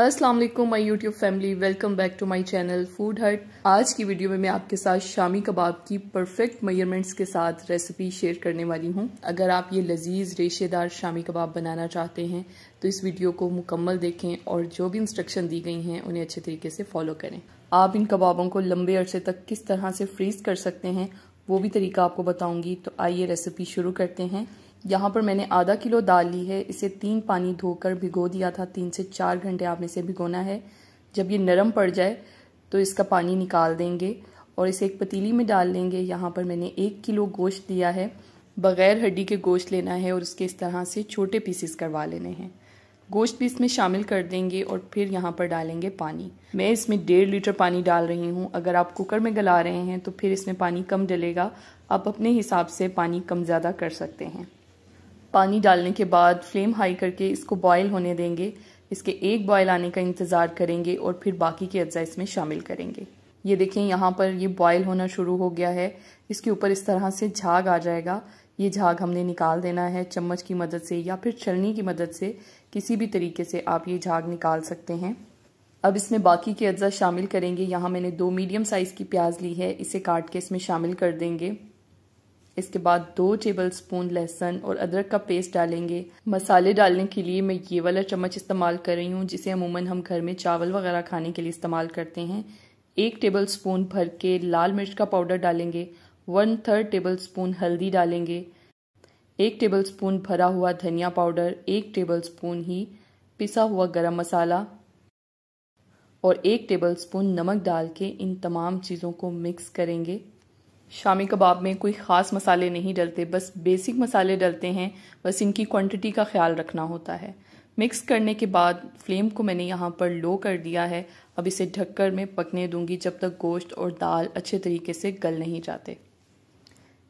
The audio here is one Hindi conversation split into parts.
अस्सलाम वालेकुम my YouTube family welcome back to my channel food hut आज की वीडियो में मैं आपके साथ शामी कबाब की परफेक्ट मेजरमेंट्स के साथ रेसिपी शेयर करने वाली हूं अगर आप ये लजीज रेशेदार शामी कबाब बनाना चाहते हैं तो इस वीडियो को मुकम्मल देखें और जो भी इंस्ट्रक्शन दी गई हैं उन्हें अच्छे तरीके से फॉलो करें आप इन कबाबों को लंबे अरसे तक किस तरह से फ्रीज कर सकते हैं वो भी तरीका आपको बताऊंगी तो आइए रेसिपी शुरू करते हैं यहाँ पर मैंने आधा किलो दाल ली है इसे तीन पानी धोकर भिगो दिया था तीन से चार घंटे आपने इसे भिगोना है जब ये नरम पड़ जाए तो इसका पानी निकाल देंगे और इसे एक पतीली में डाल लेंगे यहाँ पर मैंने एक किलो गोश्त लिया है बग़ैर हड्डी के गोश्त लेना है और उसके इस तरह से छोटे पीसेस करवा लेने हैं गोश्त भी इसमें शामिल कर देंगे और फिर यहाँ पर डालेंगे पानी मैं इसमें डेढ़ लीटर पानी डाल रही हूँ अगर आप कुकर में गला रहे हैं तो फिर इसमें पानी कम डलेगा आप अपने हिसाब से पानी कम ज़्यादा कर सकते हैं पानी डालने के बाद फ्लेम हाई करके इसको बॉयल होने देंगे इसके एक बॉयल आने का इंतज़ार करेंगे और फिर बाकी के अज्जा इसमें शामिल करेंगे ये देखें यहाँ पर ये बॉयल होना शुरू हो गया है इसके ऊपर इस तरह से झाग आ जाएगा ये झाग हमने निकाल देना है चम्मच की मदद से या फिर छलनी की मदद से किसी भी तरीके से आप ये झाग निकाल सकते हैं अब इसमें बाकी के अज्जा शामिल करेंगे यहाँ मैंने दो मीडियम साइज़ की प्याज ली है इसे काट के इसमें शामिल कर देंगे इसके बाद दो टेबल स्पून लहसुन और अदरक का पेस्ट डालेंगे मसाले डालने के लिए मैं ये वाला चम्मच इस्तेमाल कर रही हूँ जिसे अमूमन हम घर में चावल वगैरह खाने के लिए इस्तेमाल करते हैं एक टेबल स्पून भर के लाल मिर्च का पाउडर डालेंगे वन थर्ड टेबल स्पून हल्दी डालेंगे एक टेबल स्पून भरा हुआ धनिया पाउडर एक टेबल स्पून ही पिसा हुआ गरम मसाला और एक टेबल स्पून नमक डाल के इन तमाम चीज़ों को मिक्स करेंगे शामी कबाब में कोई ख़ास मसाले नहीं डलते बस बेसिक मसाले डलते हैं बस इनकी क्वांटिटी का ख्याल रखना होता है मिक्स करने के बाद फ्लेम को मैंने यहाँ पर लो कर दिया है अब इसे ढककर मैं पकने दूंगी जब तक गोश्त और दाल अच्छे तरीके से गल नहीं जाते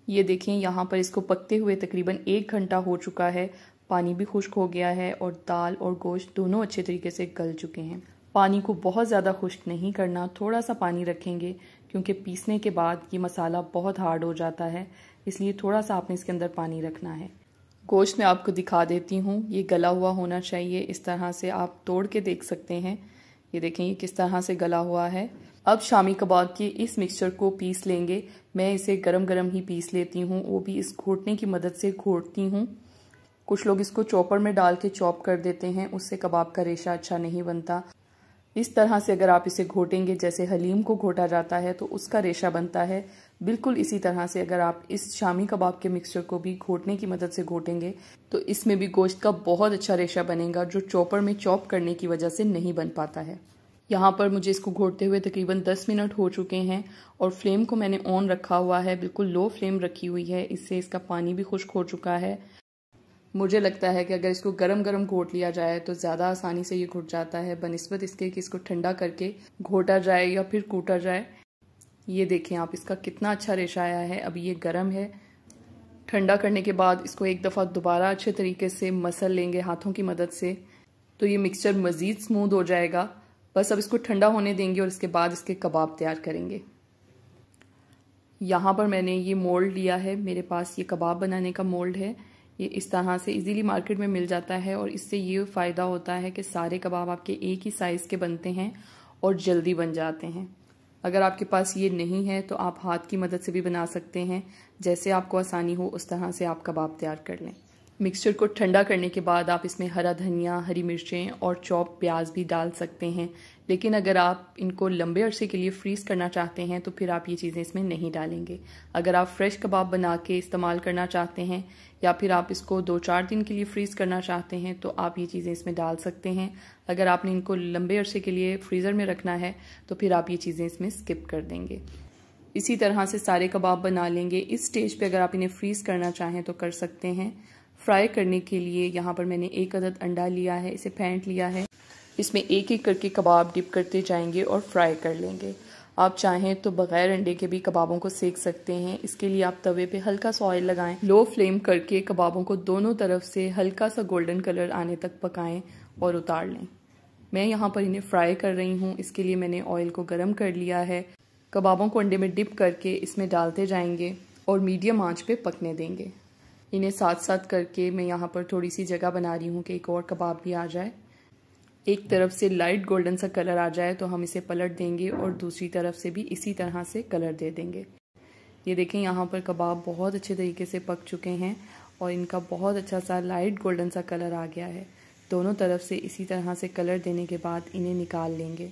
ये देखें यहाँ पर इसको पकते हुए तकरीबन एक घंटा हो चुका है पानी भी खुश्क हो गया है और दाल और गोश्त दोनों अच्छे तरीके से गल चुके हैं पानी को बहुत ज़्यादा खुश्क नहीं करना थोड़ा सा पानी रखेंगे क्योंकि पीसने के बाद ये मसाला बहुत हार्ड हो जाता है इसलिए थोड़ा सा आपने इसके अंदर पानी रखना है गोश्त मैं आपको दिखा देती हूँ ये गला हुआ होना चाहिए इस तरह से आप तोड़ के देख सकते हैं ये देखें ये किस तरह से गला हुआ है अब शामी कबाब के इस मिक्सचर को पीस लेंगे मैं इसे गरम गरम ही पीस लेती हूँ वो भी इस घोटने की मदद से घोटती हूँ कुछ लोग इसको चॉपर में डाल के चॉप कर देते हैं उससे कबाब का रेशा अच्छा नहीं बनता इस तरह से अगर आप इसे घोटेंगे जैसे हलीम को घोटा जाता है तो उसका रेशा बनता है बिल्कुल इसी तरह से अगर आप इस शामी कबाब के मिक्सचर को भी घोटने की मदद से घोटेंगे तो इसमें भी गोश्त का बहुत अच्छा रेशा बनेगा जो चॉपर में चॉप करने की वजह से नहीं बन पाता है यहाँ पर मुझे इसको घोटते हुए तकरीबन 10 मिनट हो चुके हैं और फ्लेम को मैंने ऑन रखा हुआ है बिल्कुल लो फ्लेम रखी हुई है इससे इसका पानी भी खुश्क हो चुका है मुझे लगता है कि अगर इसको गरम गरम घोट लिया जाए तो ज़्यादा आसानी से ये घुट जाता है बनस्बत इसके कि इसको ठंडा करके घोटा जाए या फिर कूटा जाए ये देखें आप इसका कितना अच्छा रेशा आया है अभी ये गर्म है ठंडा करने के बाद इसको एक दफ़ा दोबारा अच्छे तरीके से मसल लेंगे हाथों की मदद से तो ये मिक्सचर मज़ीद स्मूद हो जाएगा बस अब इसको ठंडा होने देंगे और इसके बाद इसके कबाब तैयार करेंगे यहाँ पर मैंने ये मोल्ड लिया है मेरे पास ये कबाब बनाने का मोल्ड है ये इस तरह से इजीली मार्केट में मिल जाता है और इससे ये फ़ायदा होता है कि सारे कबाब आपके एक ही साइज़ के बनते हैं और जल्दी बन जाते हैं अगर आपके पास ये नहीं है तो आप हाथ की मदद से भी बना सकते हैं जैसे आपको आसानी हो उस तरह से आप कबाब तैयार कर लें मिक्सचर को ठंडा करने के बाद आप इसमें हरा धनिया हरी मिर्चें और चॉप प्याज भी डाल सकते हैं लेकिन अगर आप इनको लंबे अरसे के लिए फ्रीज़ करना चाहते हैं तो फिर आप ये चीज़ें इसमें नहीं डालेंगे अगर आप फ्रेश कबाब बना के इस्तेमाल करना चाहते हैं या फिर आप इसको दो चार दिन के लिए फ्रीज़ करना चाहते हैं तो आप ये चीज़ें इसमें डाल सकते हैं अगर आपने इनको लंबे अरसे के लिए फ्रीज़र में रखना है तो फिर आप ये चीज़ें इसमें स्किप कर देंगे इसी तरह से सारे कबाब बना लेंगे इस स्टेज पर अगर आप इन्हें फ्रीज़ करना चाहें तो कर सकते हैं फ्राई करने के लिए यहाँ पर मैंने एक अदद अंडा लिया है इसे फेंट लिया है इसमें एक एक करके कबाब डिप करते जाएंगे और फ्राई कर लेंगे आप चाहें तो बगैर अंडे के भी कबाबों को सेक सकते हैं इसके लिए आप तवे पे हल्का सा ऑयल लगाएं लो फ्लेम करके कबाबों को दोनों तरफ से हल्का सा गोल्डन कलर आने तक पकाएं और उतार लें मैं यहाँ पर इन्हें फ्राई कर रही हूँ इसके लिए मैंने ऑयल को गर्म कर लिया है कबाबों को अंडे में डिप करके इसमें डालते जाएंगे और मीडियम आँच पर पकने देंगे इन्हें साथ साथ करके मैं यहाँ पर थोड़ी सी जगह बना रही हूँ कि एक और कबाब भी आ जाए एक तरफ से लाइट गोल्डन सा कलर आ जाए तो हम इसे पलट देंगे और दूसरी तरफ से भी इसी तरह से कलर दे देंगे ये देखें यहाँ पर कबाब बहुत अच्छे तरीके से पक चुके हैं और इनका बहुत अच्छा सा लाइट गोल्डन सा कलर आ गया है दोनों तरफ से इसी तरह से कलर देने के बाद इन्हें निकाल लेंगे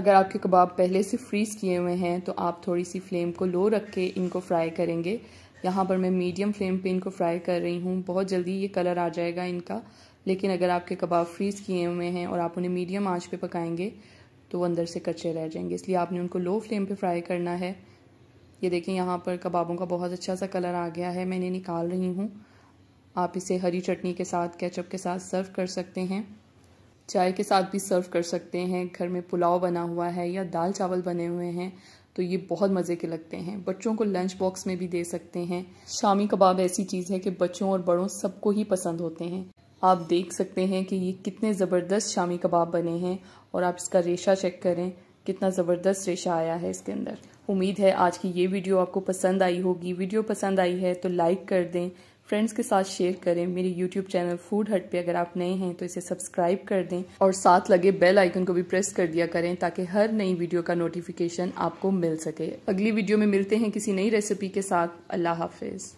अगर आपके कबाब पहले से फ्रीज़ किए हुए हैं तो आप थोड़ी सी फ्लेम को लो रख के इनको फ्राई करेंगे यहाँ पर मैं मीडियम फ्लेम पे इनको फ्राई कर रही हूँ बहुत जल्दी ये कलर आ जाएगा इनका लेकिन अगर आपके कबाब फ्रीज़ किए हुए हैं और आप उन्हें मीडियम आंच पे पकाएंगे तो अंदर से कच्चे रह जाएंगे इसलिए आपने उनको लो फ्लेम पे फ्राई करना है ये देखें यहाँ पर कबाबों का बहुत अच्छा सा कलर आ गया है मैंने निकाल रही हूँ आप इसे हरी चटनी के साथ केचप के साथ सर्व कर सकते हैं चाय के साथ भी सर्व कर सकते हैं घर में पुलाव बना हुआ है या दाल चावल बने हुए हैं तो ये बहुत मज़े के लगते हैं बच्चों को लंच बॉक्स में भी दे सकते हैं शामी कबाब ऐसी चीज़ है कि बच्चों और बड़ों सबको ही पसंद होते हैं आप देख सकते हैं कि ये कितने ज़बरदस्त शामी कबाब बने हैं और आप इसका रेशा चेक करें कितना ज़बरदस्त रेशा आया है इसके अंदर उम्मीद है आज की ये वीडियो आपको पसंद आई होगी वीडियो पसंद आई है तो लाइक कर दें फ्रेंड्स के साथ शेयर करें मेरे यूट्यूब चैनल फूड हट पे अगर आप नए हैं तो इसे सब्सक्राइब कर दें और साथ लगे बेल आइकन को भी प्रेस कर दिया करें ताकि हर नई वीडियो का नोटिफिकेशन आपको मिल सके अगली वीडियो में मिलते हैं किसी नई रेसिपी के साथ अल्लाह हाफिज़